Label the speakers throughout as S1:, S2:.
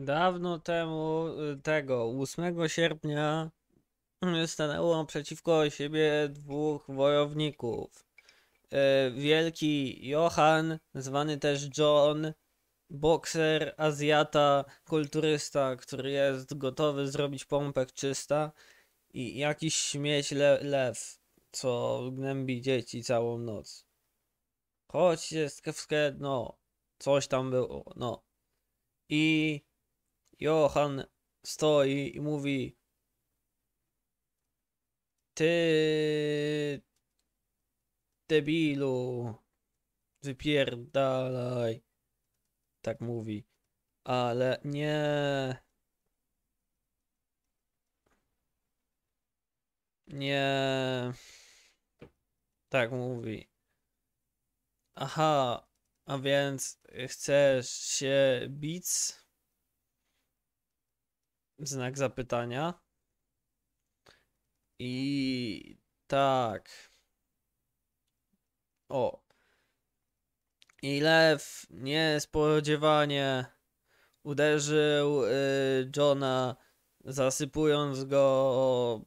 S1: Dawno temu, y, tego, 8 sierpnia, mm, stanęło przeciwko siebie dwóch wojowników. Y, wielki Johan, zwany też John, bokser, azjata, kulturysta, który jest gotowy zrobić pompek czysta i jakiś śmieć le lew, co gnębi dzieci całą noc. Choć jest kewskie, no, coś tam było, no. I Johan stoi i mówi Ty debilu wypierdalaj tak mówi ale nie nie tak mówi aha a więc chcesz się bić znak zapytania. I tak. O. I lew niespodziewanie uderzył y, Johna, zasypując go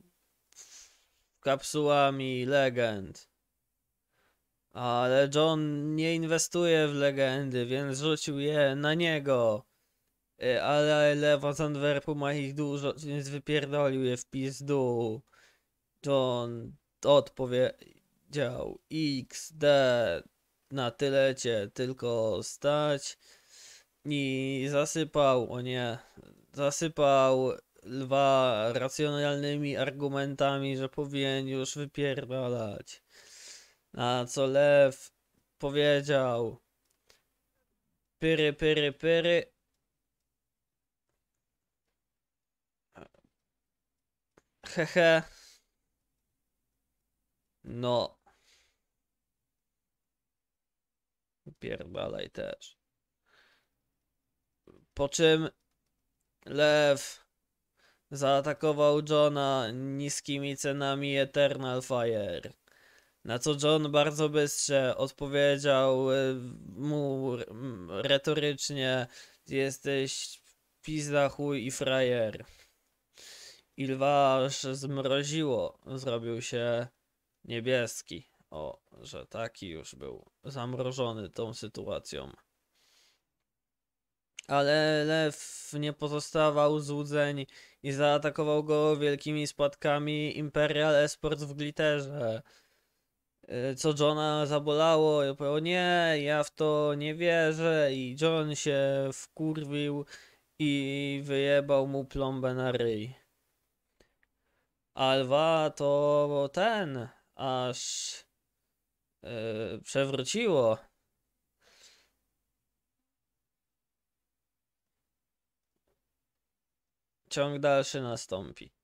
S1: kapsułami legend. Ale John nie inwestuje w legendy, więc rzucił je na niego. E, ale lewo z Antwerpu ma ich dużo, więc wypierdolił je w pizdu. John odpowiedział XD na tyle cię tylko stać i zasypał, o nie, zasypał lwa racjonalnymi argumentami, że powinien już wypierdalać. Na co lew powiedział pyry, pyry, pyry, Hehe. No. Pierdalaj też. Po czym Lew zaatakował Johna niskimi cenami Eternal Fire. Na co John bardzo bystrze odpowiedział y, mu retorycznie jesteś pizda chuj i frajer. I aż zmroziło. Zrobił się niebieski. O, że taki już był zamrożony tą sytuacją. Ale lew nie pozostawał złudzeń i zaatakował go wielkimi spadkami Imperial Esports w glitterze. Y, co Johna zabolało, i powiedział, nie, ja w to nie wierzę i John się wkurwił i wyjebał mu plombę na ryj. Alwa to ten, aż yy, przewróciło. Ciąg dalszy nastąpi.